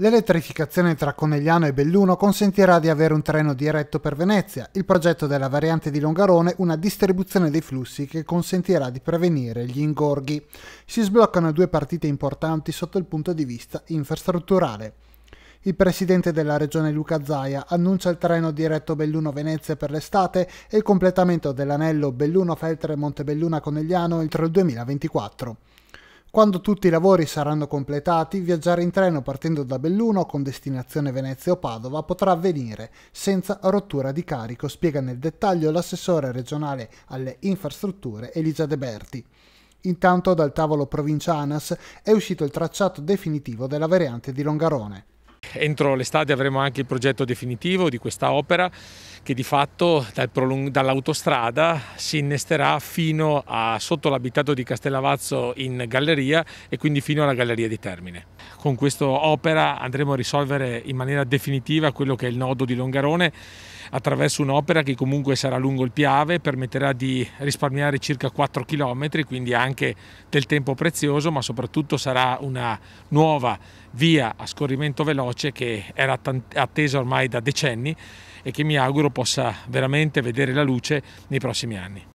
L'elettrificazione tra Conegliano e Belluno consentirà di avere un treno diretto per Venezia, il progetto della variante di Longarone una distribuzione dei flussi che consentirà di prevenire gli ingorghi. Si sbloccano due partite importanti sotto il punto di vista infrastrutturale. Il presidente della regione Luca Zaia annuncia il treno diretto Belluno-Venezia per l'estate e il completamento dell'anello Belluno-Feltre-Montebelluna-Conegliano entro il 2024. Quando tutti i lavori saranno completati, viaggiare in treno partendo da Belluno con destinazione Venezia o Padova potrà avvenire senza rottura di carico, spiega nel dettaglio l'assessore regionale alle infrastrutture Elisa De Berti. Intanto dal tavolo provincia ANAS è uscito il tracciato definitivo della variante di Longarone. Entro l'estate avremo anche il progetto definitivo di questa opera che di fatto dal dall'autostrada si innesterà fino a sotto l'abitato di Castellavazzo in galleria e quindi fino alla galleria di Termine. Con questa opera andremo a risolvere in maniera definitiva quello che è il nodo di Longarone attraverso un'opera che comunque sarà lungo il Piave, permetterà di risparmiare circa 4 km, quindi anche del tempo prezioso, ma soprattutto sarà una nuova via a scorrimento veloce che era attesa ormai da decenni e che mi auguro possa veramente vedere la luce nei prossimi anni.